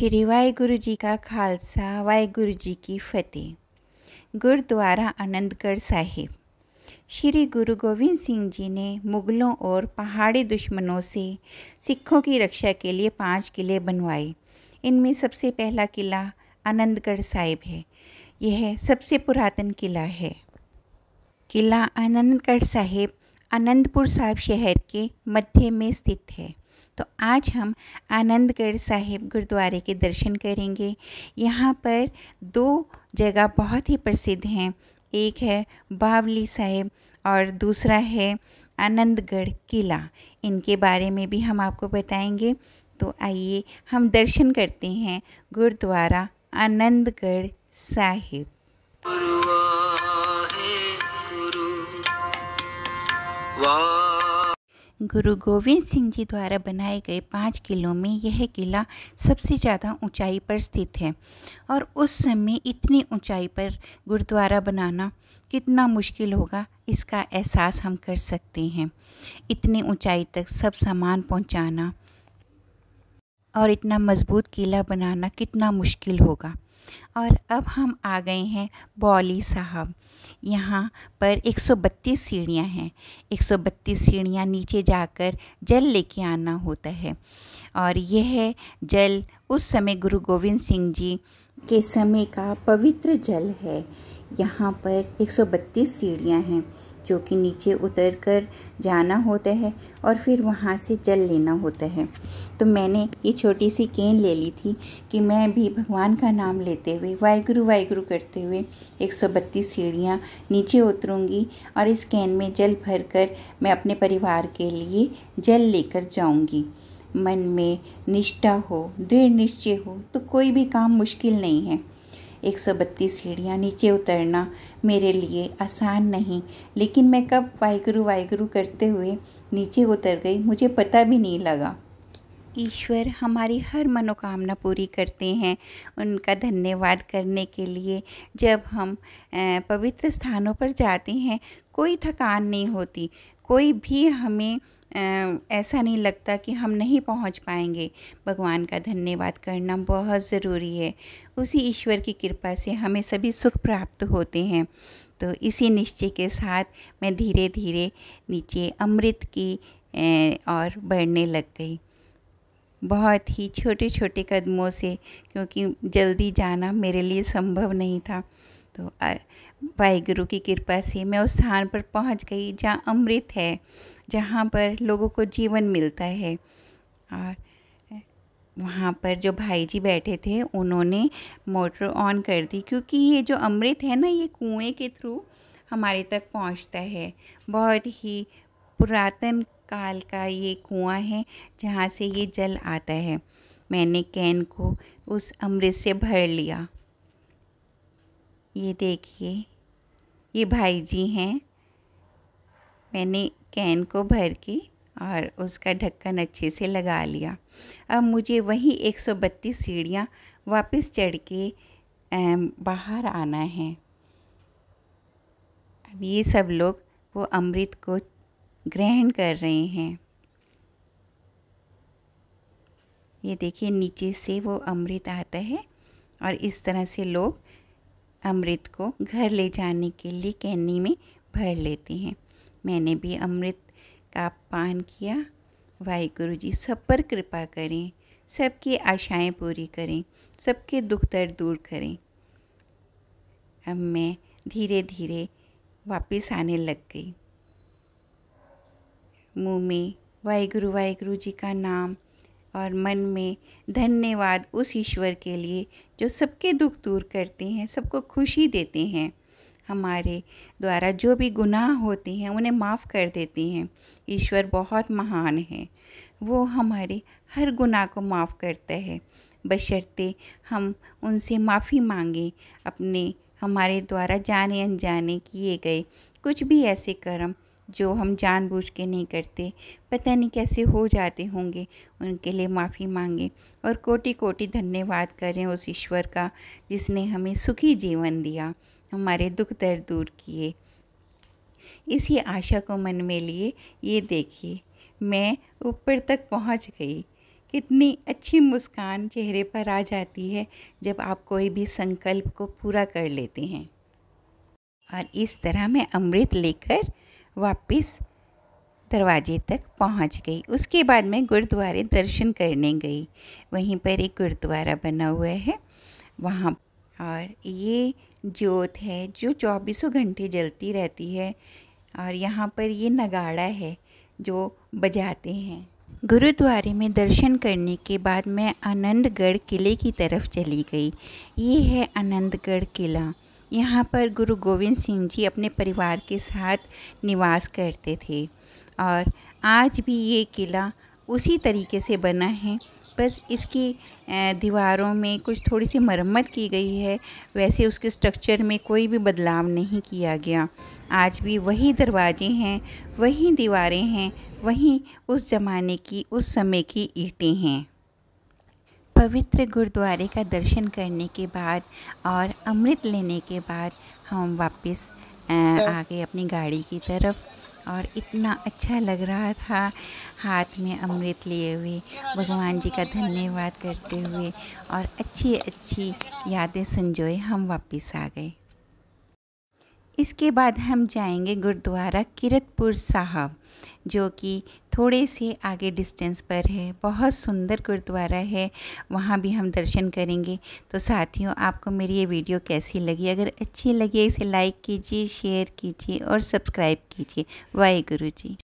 श्री वाहगुरु जी का खालसा वाहगुरु जी की फतेह गुरुद्वारा आनंदगढ़ साहिब श्री गुरु गोविंद सिंह जी ने मुग़लों और पहाड़ी दुश्मनों से सिखों की रक्षा के लिए पांच किले बनवाए इनमें सबसे पहला किला आनंदगढ़ साहिब है यह सबसे पुरातन किला है किला आनंदगढ़ साहिब आनंदपुर साहिब शहर के मध्य में स्थित है तो आज हम आनंदगढ़ साहिब गुरुद्वारे के दर्शन करेंगे यहाँ पर दो जगह बहुत ही प्रसिद्ध हैं एक है बावली साहिब और दूसरा है आनंदगढ़ किला इनके बारे में भी हम आपको बताएंगे तो आइए हम दर्शन करते हैं गुरुद्वारा आनंदगढ़ साहिब गुरु गोविंद सिंह जी द्वारा बनाए गए पाँच किलों में यह किला सबसे ज़्यादा ऊंचाई पर स्थित है और उस समय इतनी ऊंचाई पर गुरुद्वारा बनाना कितना मुश्किल होगा इसका एहसास हम कर सकते हैं इतनी ऊंचाई तक सब सामान पहुंचाना और इतना मज़बूत किला बनाना कितना मुश्किल होगा और अब हम आ गए हैं बौली साहब यहाँ पर 132 सीढ़ियाँ हैं 132 सीढ़ियाँ नीचे जाकर जल लेके आना होता है और यह जल उस समय गुरु गोविंद सिंह जी के समय का पवित्र जल है यहाँ पर 132 सीढ़ियाँ हैं जो कि नीचे उतर कर जाना होता है और फिर वहाँ से जल लेना होता है तो मैंने ये छोटी सी केन ले ली थी कि मैं भी भगवान का नाम लेते हुए वाहगुरु वाहगुरु करते हुए एक सौ बत्तीस सीढ़ियाँ नीचे उतरूँगी और इस केन में जल भर कर मैं अपने परिवार के लिए जल लेकर जाऊँगी मन में निष्ठा हो दृढ़ निश्चय हो तो कोई भी काम मुश्किल नहीं है एक सौ बत्तीस सीढ़ियाँ नीचे उतरना मेरे लिए आसान नहीं लेकिन मैं कब वाहगुरु वाहगुरु करते हुए नीचे उतर गई मुझे पता भी नहीं लगा ईश्वर हमारी हर मनोकामना पूरी करते हैं उनका धन्यवाद करने के लिए जब हम पवित्र स्थानों पर जाते हैं कोई थकान नहीं होती कोई भी हमें ऐसा नहीं लगता कि हम नहीं पहुंच पाएंगे भगवान का धन्यवाद करना बहुत ज़रूरी है उसी ईश्वर की कृपा से हमें सभी सुख प्राप्त होते हैं तो इसी निश्चय के साथ मैं धीरे धीरे नीचे अमृत की और बढ़ने लग गई बहुत ही छोटे छोटे कदमों से क्योंकि जल्दी जाना मेरे लिए संभव नहीं था तो वाहिगुरु की कृपा से मैं उस स्थान पर पहुंच गई जहाँ अमृत है जहाँ पर लोगों को जीवन मिलता है और वहाँ पर जो भाई जी बैठे थे उन्होंने मोटर ऑन कर दी क्योंकि ये जो अमृत है ना ये कुएं के थ्रू हमारे तक पहुँचता है बहुत ही पुरातन काल का ये कुआं है जहाँ से ये जल आता है मैंने कैन को उस अमृत से भर लिया ये देखिए ये भाई जी हैं मैंने कैन को भर के और उसका ढक्कन अच्छे से लगा लिया अब मुझे वही 132 सीढ़ियाँ वापस चढ़ के बाहर आना है अब ये सब लोग वो अमृत को ग्रहण कर रहे हैं ये देखिए नीचे से वो अमृत आता है और इस तरह से लोग अमृत को घर ले जाने के लिए कैनी में भर लेते हैं मैंने भी अमृत का पान किया वाहेगुरु जी सब पर कृपा करें सबकी आशाएं पूरी करें सबके दुख दर्द दूर करें अब मैं धीरे धीरे वापस आने लग गई मुँह में वाहेगुरु वाहेगुरु जी का नाम और मन में धन्यवाद उस ईश्वर के लिए जो सबके दुख दूर करते हैं सबको खुशी देते हैं हमारे द्वारा जो भी गुनाह होते हैं उन्हें माफ़ कर देते हैं ईश्वर बहुत महान है वो हमारे हर गुनाह को माफ़ करता है बशर्ते हम उनसे माफ़ी मांगें अपने हमारे द्वारा जाने अनजाने किए गए कुछ भी ऐसे कर्म जो हम जानबूझ के नहीं करते पता नहीं कैसे हो जाते होंगे उनके लिए माफ़ी मांगें और कोटि कोटि धन्यवाद करें उस ईश्वर का जिसने हमें सुखी जीवन दिया हमारे दुख दर्द दूर किए इसी आशा को मन में लिए ये देखिए मैं ऊपर तक पहुंच गई कितनी अच्छी मुस्कान चेहरे पर आ जाती है जब आप कोई भी संकल्प को पूरा कर लेते हैं और इस तरह मैं अमृत लेकर वापस दरवाजे तक पहुंच गई उसके बाद मैं गुरुद्वारे दर्शन करने गई वहीं पर एक गुरुद्वारा बना हुआ है वहाँ और ये जोत है जो चौबीसों घंटे जलती रहती है और यहाँ पर ये नगाड़ा है जो बजाते हैं गुरुद्वारे में दर्शन करने के बाद मैं आनंदगढ़ किले की तरफ चली गई ये है आनंदगढ़ किला यहाँ पर गुरु गोविंद सिंह जी अपने परिवार के साथ निवास करते थे और आज भी ये किला उसी तरीके से बना है बस इसकी दीवारों में कुछ थोड़ी सी मरम्मत की गई है वैसे उसके स्ट्रक्चर में कोई भी बदलाव नहीं किया गया आज भी वही दरवाजे हैं वही दीवारें हैं वहीं उस ज़माने की उस समय की ईंटें हैं पवित्र गुरुद्वारे का दर्शन करने के बाद और अमृत लेने के बाद हम वापस हाँ। आ गए अपनी गाड़ी की तरफ और इतना अच्छा लग रहा था हाथ में अमृत लिए हुए भगवान जी का धन्यवाद करते हुए और अच्छी अच्छी यादें संजोए हम वापस आ गए इसके बाद हम जाएंगे गुरुद्वारा किरतपुर साहब जो कि थोड़े से आगे डिस्टेंस पर है बहुत सुंदर गुरुद्वारा है वहाँ भी हम दर्शन करेंगे तो साथियों आपको मेरी ये वीडियो कैसी लगी अगर अच्छी लगी इसे लाइक कीजिए शेयर कीजिए और सब्सक्राइब कीजिए वाहे गुरु जी